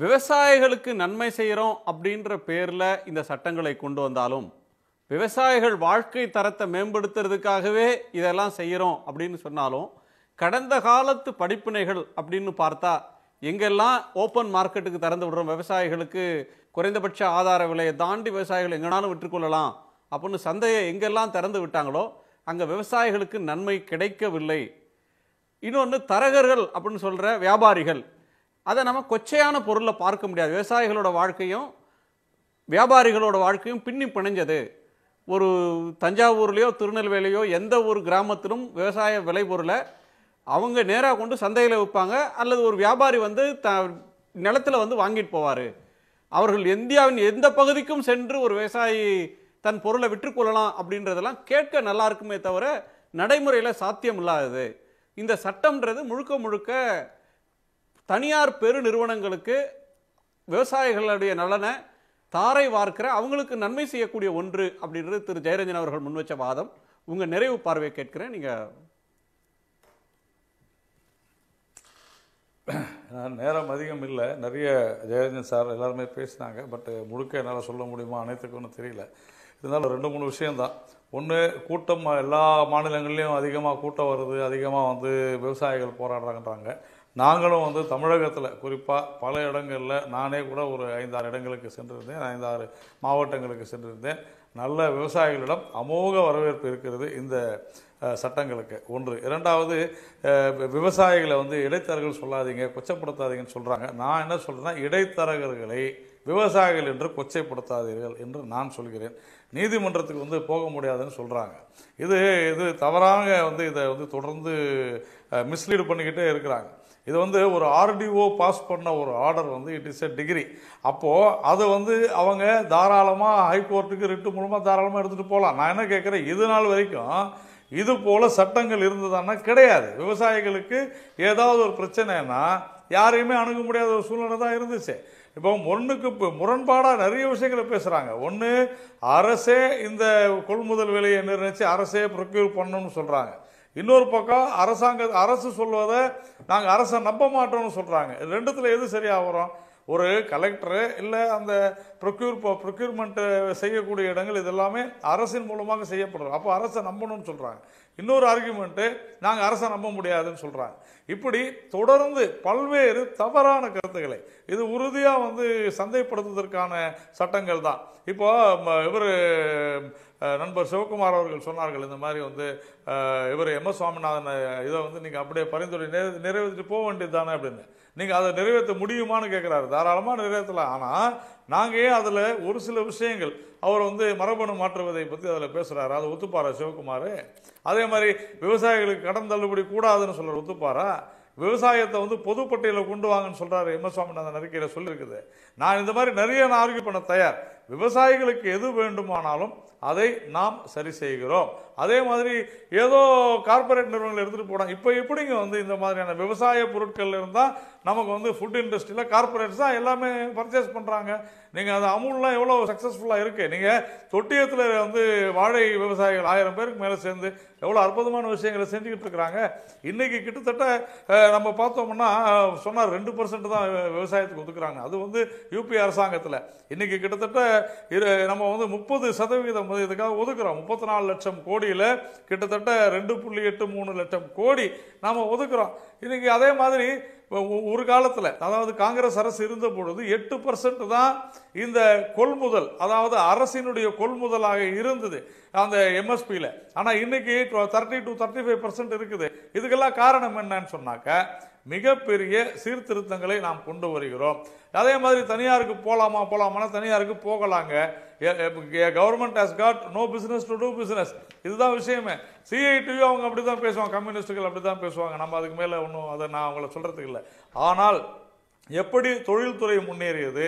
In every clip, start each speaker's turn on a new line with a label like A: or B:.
A: விவசாயிகளுக்கு நன்மை செய்கிறோம் அப்படின்ற பேரில் இந்த சட்டங்களை கொண்டு வந்தாலும் விவசாயிகள் வாழ்க்கை தரத்தை மேம்படுத்துறதுக்காகவே இதெல்லாம் செய்கிறோம் அப்படின்னு சொன்னாலும் கடந்த காலத்து படிப்பினைகள் அப்படின்னு பார்த்தா எங்கெல்லாம் ஓப்பன் மார்க்கெட்டுக்கு திறந்து விடுறோம் விவசாயிகளுக்கு குறைந்தபட்ச ஆதார விலையை தாண்டி விவசாயிகள் எங்கனாலும் விற்றுக்கொள்ளலாம் அப்படின்னு சந்தையை எங்கெல்லாம் திறந்து விட்டாங்களோ அங்கே விவசாயிகளுக்கு நன்மை கிடைக்கவில்லை இன்னொன்று தரகர்கள் அப்படின்னு சொல்கிற வியாபாரிகள் அதை நம்ம கொச்சையான பொருளை பார்க்க முடியாது விவசாயிகளோட வாழ்க்கையும் வியாபாரிகளோட வாழ்க்கையும் பின்னி பிணைஞ்சது ஒரு தஞ்சாவூர்லேயோ திருநெல்வேலியோ எந்த ஒரு கிராமத்திலும் விவசாய விளைபொருளை அவங்க நேராக கொண்டு சந்தையில் விற்பாங்க அல்லது ஒரு வியாபாரி வந்து த நிலத்தில் வந்து வாங்கிட்டு போவார் அவர்கள் இந்தியாவின் எந்த பகுதிக்கும் சென்று ஒரு விவசாயி தன் பொருளை விற்றுக்கொள்ளலாம் அப்படின்றதெல்லாம் கேட்க நல்லா இருக்குமே தவிர நடைமுறையில் சாத்தியம் இல்லாதது இந்த சட்டம்ன்றது முழுக்க முழுக்க தனியார் பெரு நிறுவனங்களுக்கு விவசாயிகளுடைய நலனை தாரை வார்க்கிற அவங்களுக்கு நன்மை செய்யக்கூடிய ஒன்று அப்படின்றது திரு ஜெயரஞ்சன் அவர்கள் முன்வச்ச வாதம் உங்கள் நிறைவு பார்வையை கேட்கிறேன் நீங்கள்
B: நான் நேரம் அதிகம் இல்லை நிறைய ஜெயரஞ்சன் சார் எல்லாருமே பேசினாங்க பட் முழுக்க என்னால் சொல்ல முடியுமா அனைத்துக்குன்னு தெரியல இருந்தாலும் ரெண்டு மூணு விஷயந்தான் ஒன்று கூட்டம் எல்லா மாநிலங்கள்லேயும் அதிகமாக கூட்டம் வருது அதிகமாக வந்து விவசாயிகள் போராடுறாங்கன்றாங்க நாங்களும் வந்து தமிழகத்தில் குறிப்பாக பல இடங்களில் நானே கூட ஒரு ஐந்தாறு இடங்களுக்கு சென்றிருந்தேன் ஐந்தாறு மாவட்டங்களுக்கு சென்றிருந்தேன் நல்ல விவசாயிகளிடம் அமோக வரவேற்பு இருக்கிறது இந்த சட்டங்களுக்கு ஒன்று இரண்டாவது விவசாயிகளை வந்து இடைத்தரகர்கள் சொல்லாதீங்க கொச்சப்படுத்தாதீங்கன்னு சொல்கிறாங்க நான் என்ன சொல்கிறேன்னா இடைத்தரகர்களை விவசாயிகள் என்று கொச்சைப்படுத்தாதீர்கள் என்று நான் சொல்கிறேன் நீதிமன்றத்துக்கு வந்து போக முடியாதுன்னு சொல்கிறாங்க இது இது தவறாக வந்து இதை வந்து தொடர்ந்து மிஸ்லீடு பண்ணிக்கிட்டே இருக்கிறாங்க இது வந்து ஒரு ஆர்டிஓ பாஸ் பண்ண ஒரு ஆர்டர் வந்து இட் இஸ் எ டிகிரி அப்போது அதை வந்து அவங்க தாராளமாக ஹைகோர்ட்டுக்கு ரிட்டு மூலமாக தாராளமாக எடுத்துகிட்டு போகலாம் நான் என்ன கேட்குறேன் இது நாள் வரைக்கும் இது போல் சட்டங்கள் இருந்ததுன்னா கிடையாது விவசாயிகளுக்கு ஏதாவது ஒரு பிரச்சனைனா யாரையுமே அணுக முடியாத ஒரு சூழ்நிலை தான் இருந்துச்சு இப்போ ஒன்றுக்கு இப்போ முரண்பாடாக நிறைய விஷயங்களை பேசுகிறாங்க ஒன்று அரசே இந்த கொள்முதல் விலையை நிர்ணயித்து அரசே ப்ரொக்யூர் பண்ணணும்னு சொல்கிறாங்க இன்னொரு பக்கம் அரசாங்க அரசு சொல்வதை நாங்கள் அரசை நம்ப மாட்டோம்னு சொல்கிறாங்க ரெண்டுத்தில் எது சரியாக வரும் ஒரு கலெக்டரு இல்லை அந்த ப்ரொக்யூர் ப்ரொக்யூர்மெண்ட்டு செய்யக்கூடிய இடங்கள் இதெல்லாமே அரசின் மூலமாக செய்யப்படுறோம் அப்போ அரசை நம்பணும்னு சொல்கிறாங்க இன்னொரு ஆர்குமெண்ட்டு நாங்கள் அரசை நம்ப முடியாதுன்னு சொல்கிறாங்க இப்படி தொடர்ந்து பல்வேறு தவறான கருத்துக்களை இது உறுதியாக வந்து சந்தைப்படுத்துவதற்கான சட்டங்கள் தான் இப்போ இவர் நண்பர் சிவகுமார் அவர்கள் சொன்னார்கள் இந்த மாதிரி வந்து இவர் எம் எஸ் சுவாமிநாதன் இதை வந்து நீங்கள் அப்படியே பரிந்துரை நிறை நிறைவேற்றிட்டு போக வேண்டியது தானே அப்படின்னு நீங்கள் அதை நிறைவேற்ற முடியுமான்னு கேட்குறாரு தாராளமாக நிறைவேற்றலாம் ஆனால் நாங்கள் ஏன் அதில் ஒரு சில விஷயங்கள் அவர் வந்து மரபணு மாற்றுவதை பற்றி அதில் பேசுகிறாரு அதை ஒத்துப்பாரா சிவகுமார் அதே மாதிரி விவசாயிகளுக்கு கடன் தள்ளுபடி கூடாதுன்னு சொல்கிற ஒத்துப்பாரா விவசாயத்தை வந்து பொதுப்பட்டியலில் கொண்டு வாங்கன்னு சொல்கிறாரு எம்எஸ் சுவாமி அந்த அறிக்கையில் சொல்லியிருக்குது நான் இந்த மாதிரி நிறைய நான் ஆர்கியூ பண்ண தயார் விவசாயிகளுக்கு எது வேண்டுமானாலும் அதை நாம் சரி செய்கிறோம் அதே மாதிரி ஏதோ கார்பரேட் நிறுவனங்கள் எடுத்துகிட்டு போனாங்க இப்போ எப்படிங்க வந்து இந்த மாதிரியான விவசாய பொருட்கள் இருந்தால் நமக்கு வந்து ஃபுட் இண்டஸ்ட்ரியில் கார்பரேட்ஸ் தான் எல்லாமே பர்ச்சேஸ் பண்ணுறாங்க நீங்கள் அது அமுல்லாம் எவ்வளோ சக்ஸஸ்ஃபுல்லாக இருக்குது நீங்கள் தொட்டியத்தில் வந்து வாழை விவசாயிகள் ஆயிரம் பேருக்கு மேலே சேர்ந்து எவ்வளோ அற்புதமான விஷயங்களை செஞ்சுக்கிட்டு இருக்கிறாங்க இன்றைக்கி கிட்டத்தட்ட நம்ம பார்த்தோம்னா சொன்னார் ரெண்டு பர்சன்ட் தான் விவசாயத்துக்கு ஒதுக்குறாங்க அது வந்து யூபி அரசாங்கத்தில் இன்றைக்கி கிட்டத்தட்ட நம்ம வந்து முப்பது சதவிகிதம் இதுக்காக ஒதுக்குறோம் முப்பத்தி நாலு லட்சம் கோடியில் கிட்டத்தட்ட ரெண்டு புள்ளி எட்டு மூணு லட்சம் கோடி நாம் ஒதுக்குறோம் இன்றைக்கி அதே மாதிரி ஒரு காலத்தில் அதாவது காங்கிரஸ் அரசு இருந்த பொழுது எட்டு பர்சன்ட் தான் இந்த கொள்முதல் அதாவது அரசினுடைய கொள்முதலாக இருந்தது அந்த எம்எஸ்பியில் ஆனால் இன்றைக்கி thirty two thirty five percent இருக்குது இதுக்கெல்லாம் காரணம் என்னன்னு சொன்னாக்க மிகப்பெரிய சீர்திருத்தங்களை நாம் கொண்டு வருகிறோம் அதே மாதிரி தனியாருக்கு போகலாமா போகலாமா தனியாருக்கு போகலாங்க government has got no business to do business இதுதான் விஷயமே சிஐடியும் அவங்க அப்படி தான் பேசுவாங்க கம்யூனிஸ்டுகள் அப்படி தான் பேசுவாங்க நம்ம அதுக்கு மேலே ஒன்றும் அதை நான் அவங்கள சொல்கிறதுக்கு இல்லை ஆனால் எப்படி தொழில்துறை முன்னேறியது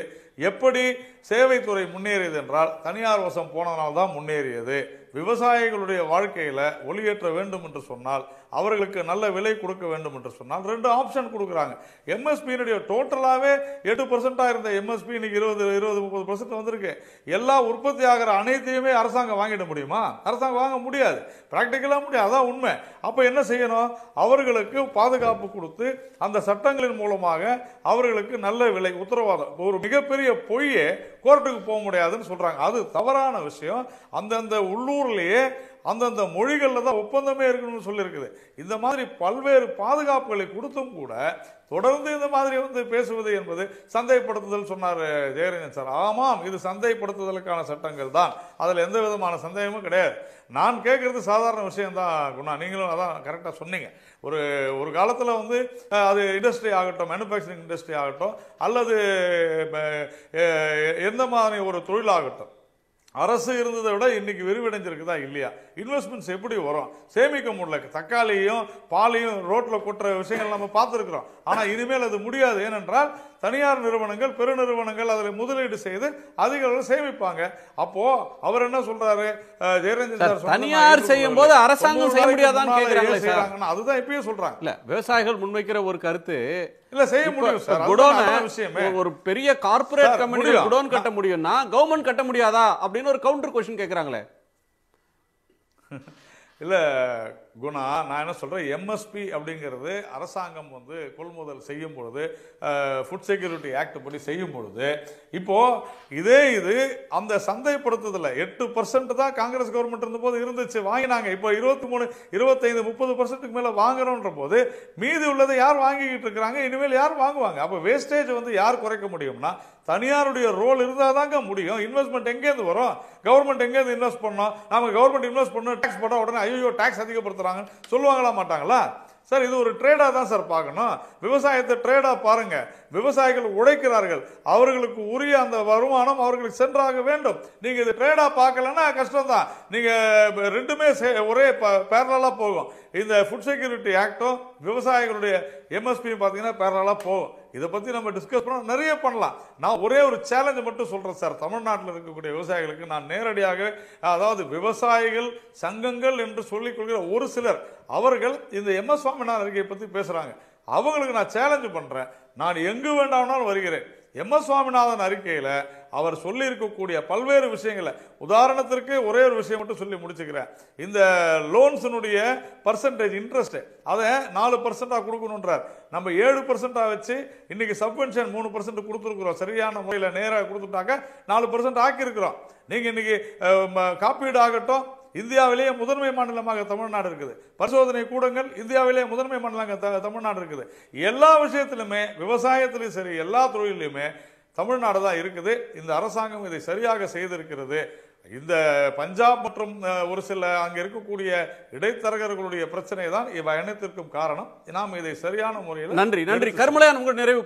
B: எப்படி சேவைத்துறை முன்னேறியது என்றால் தனியார் வசம் போனனால் தான் முன்னேறியது விவசாயிகளுடைய வாழ்க்கையில் ஒளியேற்ற வேண்டும் என்று சொன்னால் அவர்களுக்கு நல்ல விலை கொடுக்க வேண்டும் என்று சொன்னால் ரெண்டு ஆப்ஷன் கொடுக்குறாங்க எம்எஸ்பியினுடைய டோட்டலாகவே எட்டு பர்சண்ட்டாக இருந்த எம்எஸ்பி இன்னைக்கு இருபது இருபது முப்பது பர்சன்ட் வந்திருக்கு எல்லா உற்பத்தி ஆகிற அனைத்தையுமே அரசாங்கம் வாங்கிட முடியுமா அரசாங்கம் வாங்க முடியாது ப்ராக்டிக்கலாக முடியாது அதான் உண்மை அப்போ என்ன செய்யணும் அவர்களுக்கு பாதுகாப்பு கொடுத்து அந்த சட்டங்களின் மூலமாக அவர்களுக்கு நல்ல விலை உத்தரவாதம் ஒரு மிகப்பெரிய பொய்யே கோர்ட்டுக்கு போக முடியாதுன்னு சொல்கிறாங்க அது தவறான விஷயம் அந்தந்த உள்ளூர் உள்ளூர்லேயே அந்தந்த மொழிகளில் தான் ஒப்பந்தமே இருக்கணும்னு சொல்லியிருக்குது இந்த மாதிரி பல்வேறு பாதுகாப்புகளை கொடுத்தும் கூட தொடர்ந்து இந்த மாதிரி வந்து பேசுவது என்பது சந்தைப்படுத்துதல் சொன்னார் ஜெயரஞ்சன் சார் ஆமாம் இது சந்தைப்படுத்துதலுக்கான சட்டங்கள் தான் அதில் எந்த விதமான சந்தேகமும் கிடையாது நான் கேட்குறது சாதாரண விஷயம்தான் குணா நீங்களும் அதான் கரெக்டாக சொன்னீங்க ஒரு ஒரு காலத்தில் வந்து அது இண்டஸ்ட்ரி ஆகட்டும் மேனுஃபேக்சரிங் இண்டஸ்ட்ரி ஆகட்டும் அல்லது எந்த மாதிரி ஒரு தொழிலாகட்டும் அரசு இருந்ததை விட இன்றைக்கி விரிவடைஞ்சிருக்குதா இல்லையா இன்வெஸ்ட்மெண்ட்ஸ் எப்படி வரும் சேமிக்க முடியல தக்காளியும் பாலையும் ரோட்டில் கொட்டுற விஷயங்கள் நம்ம பார்த்துருக்குறோம் ஆனால் இனிமேல் அது முடியாது ஏனென்றால் தனியார் நிறுவனங்கள் பெருநிறுவனங்கள் அதில் முதலீடு செய்து அதிக அளவில் சேமிப்பாங்க அப்போ அவர் என்ன சொல்றாரு
A: ஜெயரஞ்சன் சார் தனியார் செய்யும் போது அரசாங்கம் செய்ய முடியாதான்னு கேட்கிறாங்க அதுதான் இப்பயும் சொல்றாங்க இல்ல விவசாயிகள் முன்வைக்கிற ஒரு கருத்து இல்ல செய்ய முடியும் சார் குடோன் ஒரு பெரிய கார்ப்பரேட் கம்பெனி குடோன் கட்ட முடியும்னா கவர்மெண்ட் கட்ட முடியாதா அப்படின்னு ஒரு கவுண்டர் கொஸ்டின் கேட்கறாங்களே
B: இல்ல குணா நான் என்ன சொல்கிறேன் எம்எஸ்பி அப்படிங்கிறது அரசாங்கம் வந்து கொள்முதல் செய்யும் பொழுது ஃபுட் செக்யூரிட்டி ஆக்ட் படி செய்யும் பொழுது இப்போது இதே இது அந்த சந்தைப்படுத்துதல எட்டு பர்சன்ட் தான் காங்கிரஸ் கவர்மெண்ட் இருந்தபோது இருந்துச்சு வாங்கினாங்க இப்போ இருபத்தி மூணு இருபத்தைந்து முப்பது பர்சன்ட்டுக்கு மேலே வாங்குறோன்ற போது மீதி உள்ளதை யார் வாங்கிக்கிட்டு இருக்கிறாங்க இனிமேல் யார் வாங்குவாங்க அப்போ வேஸ்டேஜ் வந்து யார் குறைக்க முடியும்னா தனியாருடைய ரோல் இருந்தால் தாங்க முடியும் இன்வெஸ்ட்மெண்ட் எங்கேருந்து வரும் கவர்மெண்ட் எங்கேருந்து இன்வெஸ்ட் பண்ணோம் நம்ம கவர்மெண்ட் இன்வெஸ்ட் பண்ணோம் டேக்ஸ் போட்டால் உடனே ஐயோ டேக்ஸ் அதிகப்படுத்த நடத்துகிறாங்கன்னு சொல்லுவாங்களா மாட்டாங்களா சார் இது ஒரு ட்ரேடாக தான் சார் பார்க்கணும் விவசாயத்தை ட்ரேடாக பாருங்கள் விவசாயிகள் உழைக்கிறார்கள் அவர்களுக்கு உரிய அந்த வருமானம் அவர்களுக்கு சென்றாக வேண்டும் நீங்கள் இது ட்ரேடாக பார்க்கலன்னா கஷ்டம்தான் நீங்கள் ரெண்டுமே ஒரே பேரலாக போகும் இந்த ஃபுட் செக்யூரிட்டி ஆக்டும் விவசாயிகளுடைய எம்எஸ்பியும் பார்த்தீங்கன்னா பேரலாக போகும் இதை பற்றி நம்ம டிஸ்கஸ் பண்ண நிறைய பண்ணலாம் நான் ஒரே ஒரு சேலஞ்சு மட்டும் சொல்கிறேன் சார் தமிழ்நாட்டில் இருக்கக்கூடிய விவசாயிகளுக்கு நான் நேரடியாக அதாவது விவசாயிகள் சங்கங்கள் என்று சொல்லிக் கொள்கிற ஒரு சிலர் அவர்கள் இந்த எம் எஸ் சுவாமிநாதன் அறிக்கையை பற்றி பேசுகிறாங்க அவங்களுக்கு நான் சேலஞ்சு பண்ணுறேன் நான் எங்கு வேண்டாம்னாலும் வருகிறேன் எம் எஸ் சுவாமிநாதன் அறிக்கையில் அவர் சொல்லியிருக்கக்கூடிய பல்வேறு விஷயங்களை உதாரணத்திற்கு ஒரே ஒரு விஷயம் மட்டும் சொல்லி முடிச்சுக்கிறேன் இந்த லோன்ஸினுடைய பர்சன்டேஜ் இன்ட்ரெஸ்ட் அதை நாலு பர்சன்டாக கொடுக்கணுன்றார் நம்ம ஏழு பர்சன்டாக வச்சு இன்றைக்கி சப்வென்ஷன் மூணு பர்சன்ட் கொடுத்துருக்குறோம் சரியான முறையில் நேராக கொடுத்துட்டாங்க நாலு பர்சன்ட் ஆக்கியிருக்கிறோம் நீங்கள் இன்றைக்கி காப்பீடு ஆகட்டும் இந்தியாவிலேயே முதன்மை மாநிலமாக தமிழ்நாடு இருக்குது பரிசோதனை கூடங்கள் இந்தியாவிலேயே முதன்மை மாநிலமாக தமிழ்நாடு இருக்குது எல்லா விஷயத்திலுமே விவசாயத்திலும் சரி எல்லா தொழிலையுமே தமிழ்நாடு தான் இருக்குது இந்த அரசாங்கம் இதை சரியாக செய்திருக்கிறது இந்த பஞ்சாப் மற்றும் ஒரு சில அங்கே இருக்கக்கூடிய இடைத்தரகர்களுடைய பிரச்சனை தான் இவை காரணம் நாம் இதை சரியான முறையில் நன்றி நன்றி கர்மலையான் உங்கள் நிறைவு